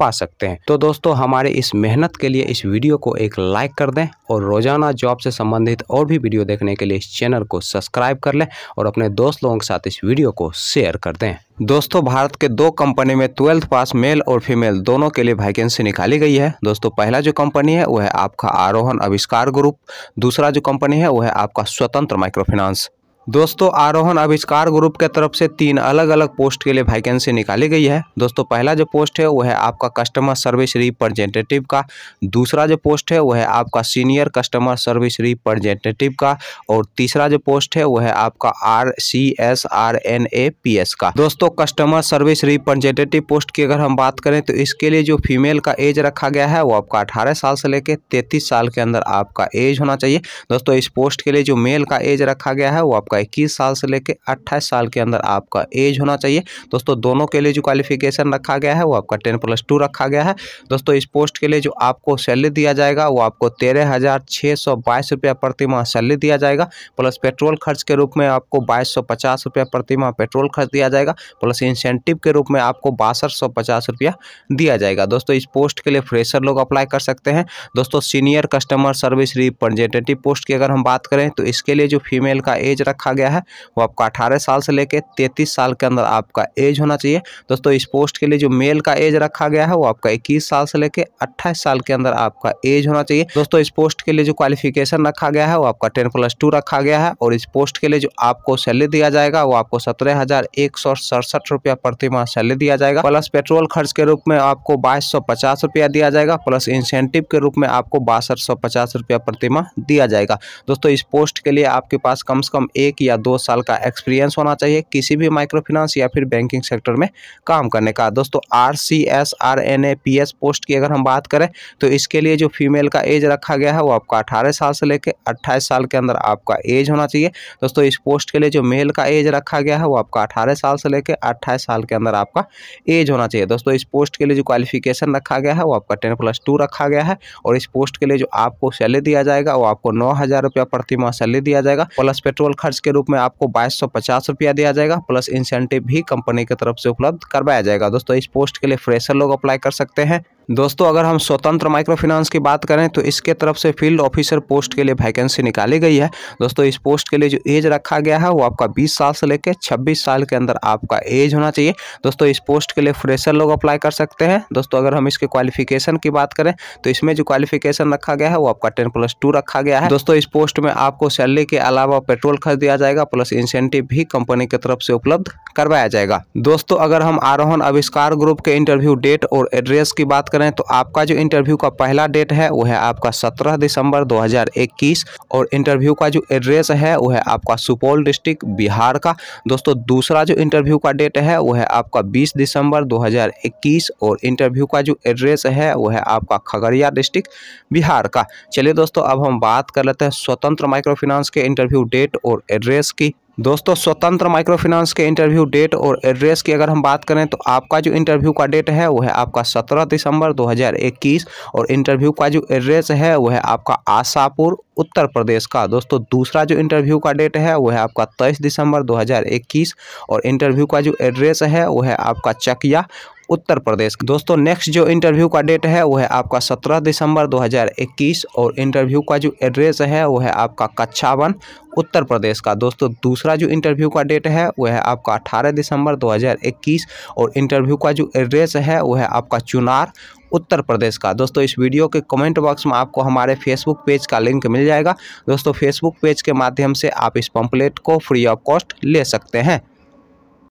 पा सकते हैं तो दोस्तों हमारे इस मेहनत के लिए इस वीडियो को एक लाइक कर दें और रोजाना जॉब से संबंधित और भी वीडियो देखने के लिए इस चैनल को सब्सक्राइब कर लें और अपने दोस्त लोगों के साथ इस वीडियो को शेयर कर दें दोस्तों भारत के दो कंपनी में ट्वेल्थ पास मेल और फीमेल दोनों के लिए वैकेंसी निकाली गई है दोस्तों पहला जो कंपनी है वह है आपका आरोहन आविष्कार ग्रुप दूसरा जो कंपनी है वह है आपका स्वतंत्र माइक्रो फाइनेंस दोस्तों आरोहण आविष्कार ग्रुप के तरफ से तीन अलग अलग पोस्ट के लिए वैकेंसी निकाली गई है दोस्तों पहला जो पोस्ट है वो है आपका कस्टमर सर्विस रिप्रेजेंटेटिव का दूसरा जो पोस्ट है वो है आपका सीनियर कस्टमर सर्विस रिप्रेजेंटेटिव का और तीसरा जो पोस्ट है वो है आपका R C S R N A P S का दोस्तों कस्टमर सर्विस रिप्रेजेंटेटिव पोस्ट की अगर हम बात करें तो इसके लिए जो फीमेल का एज रखा गया है वो आपका अठारह साल से लेकर तैतीस साल के अंदर आपका एज होना चाहिए दोस्तों इस पोस्ट के लिए जो मेल का एज रखा गया है वो आपका इक्कीस साल से लेकर अट्ठाईस साल के अंदर आपका एज होना चाहिए दोस्तों दोनों के लिए जो क्वालिफिकेशन रखा गया है वो आपका टेन प्लस टू रखा गया है दोस्तों इस पोस्ट के लिए जो आपको सैलरी दिया जाएगा वो आपको तेरह हज़ार छः सौ बाईस रुपया प्रति माह सैलरी दिया जाएगा प्लस पेट्रोल खर्च के रूप में आपको बाईस सौ पचास रुपया प्रति माह पेट्रोल खर्च दिया जाएगा प्लस इंसेंटिव के रूप में आपको बासठ सौ पचास रुपया दिया जाएगा दोस्तों इस पोस्ट के लिए फ्रेशर लोग अप्लाई कर सकते हैं दोस्तों senior customer service representative post की अगर हम बात करें तो इसके लिए जो फीमेल का एज रखा रखा गया है वो आपका अठारह साल से लेकर तैंतीस साल के अंदर आपका एज होना चाहिए दोस्तों इस पोस्ट के लिए जो मेल का एज रखा गया है वो आपका इक्कीस साल से लेकर अट्ठाईस साल के अंदर आपका एज होना चाहिए दोस्तों इस पोस्ट के लिए जो क्वालिफिकेशन रखा गया है वो आपका टेन प्लस टू रखा गया है और इस पोस्ट के लिए जो आपको सैलरी दिया जाएगा वो आपको सत्रह हजार एक सौ सड़सठ रुपया प्रति माह सैलरी दिया जाएगा प्लस पेट्रोल खर्च के रूप में आपको बाईस सौ पचास रुपया दिया जाएगा प्लस इंसेंटिव के रूप में आपको बासठ सौ पचास रुपया प्रति माह दिया जाएगा दोस्तों इस पोस्ट के लिए आपके पास कम से कम एक एक या दो साल का एक्सपीरियंस होना चाहिए किसी भी माइक्रो फिनांस या फिर बैंकिंग सेक्टर में काम करने का दोस्तों R C S R N A P S post की अगर हम बात करें तो इसके लिए जो फीमेल का एज रखा गया है वो आपका अठारह साल से लेकर अट्ठाईस साल के अंदर आपका एज होना चाहिए दोस्तों इस पोस्ट के लिए जो मेल का एज रखा गया है वो आपका अठारह साल से लेकर अट्ठाईस साल के अंदर आपका एज होना चाहिए दोस्तों इस पोस्ट के लिए जो क्वालिफिकेशन रखा गया है वो आपका टेन प्लस टू रखा गया है और इस पोस्ट के लिए जो आपको सैलरी दिया जाएगा वो आपको नौ हज़ार रुपया प्रति माह सैलरी दिया जाएगा प्लस पेट्रोल खर्च के रूप में आपको बाईस सौ पचास रुपया दिया जाएगा प्लस इंसेंटिव भी कंपनी की तरफ से उपलब्ध करवाया जाएगा दोस्तों इस पोस्ट के लिए फ्रेशर लोग अप्लाई कर सकते हैं दोस्तों अगर हम स्वतंत्र माइक्रो फाइनेंस की बात करें तो इसके तरफ से फील्ड ऑफिसर पोस्ट के लिए वैकेंसी निकाली गई है दोस्तों इस पोस्ट के लिए जो एज रखा गया है वो आपका 20 साल से लेकर 26 साल के अंदर आपका एज होना चाहिए दोस्तों इस पोस्ट के लिए फ्रेशर लोग अप्लाई कर सकते हैं दोस्तों अगर हम इसके क्वालिफिकेशन की बात करें तो इसमें जो क्वालिफिकेशन रखा गया है वो आपका टेन प्लस टू रखा गया है दोस्तों इस पोस्ट में आपको सैलरी के अलावा पेट्रोल खर्च दिया जाएगा प्लस इंसेंटिव भी कंपनी की तरफ से उपलब्ध करवाया जाएगा दोस्तों अगर हम आरोहन आविष्कार ग्रुप के इंटरव्यू डेट और एड्रेस की बात करें करें तो आपका जो इंटरव्यू का पहला डेट है वो है आपका 17 दिसंबर 2021 और इंटरव्यू का जो एड्रेस है वो है आपका सुपौल डिस्ट्रिक्ट बिहार का दोस्तों दूसरा जो इंटरव्यू का डेट है वो है आपका 20 दिसंबर 2021 और इंटरव्यू का जो एड्रेस है वो है आपका खगड़िया डिस्ट्रिक्ट बिहार का चलिए दोस्तों अब हम बात कर लेते हैं स्वतंत्र माइक्रो फाइनेंस के इंटरव्यू डेट और एड्रेस की दोस्तों स्वतंत्र माइक्रो फाइनेंस के इंटरव्यू डेट और एड्रेस की अगर हम बात करें तो आपका जो इंटरव्यू का डेट है वह है आपका 17 दिसंबर 2021 और इंटरव्यू का जो एड्रेस है वह है आपका आशापुर उत्तर प्रदेश का दोस्तों दूसरा जो इंटरव्यू का डेट है वह है आपका 23 दिसंबर 2021 और इंटरव्यू का जो एड्रेस है वह है आपका चकिया उत्तर प्रदेश दोस्तों नेक्स्ट जो इंटरव्यू का डेट है वो है आपका सत्रह दिसंबर 2021 और इंटरव्यू का जो एड्रेस है वो है आपका कच्छावन उत्तर प्रदेश का दोस्तों दूसरा जो इंटरव्यू का डेट है वह है आपका 18 दिसंबर 2021 और इंटरव्यू का जो एड्रेस है वह है आपका चुनार उत्तर प्रदेश का दोस्तों इस वीडियो के कमेंट बॉक्स में आपको हमारे फेसबुक पेज का लिंक मिल जाएगा दोस्तों फेसबुक पेज के माध्यम से आप इस पम्पलेट को फ्री ऑफ कॉस्ट ले सकते हैं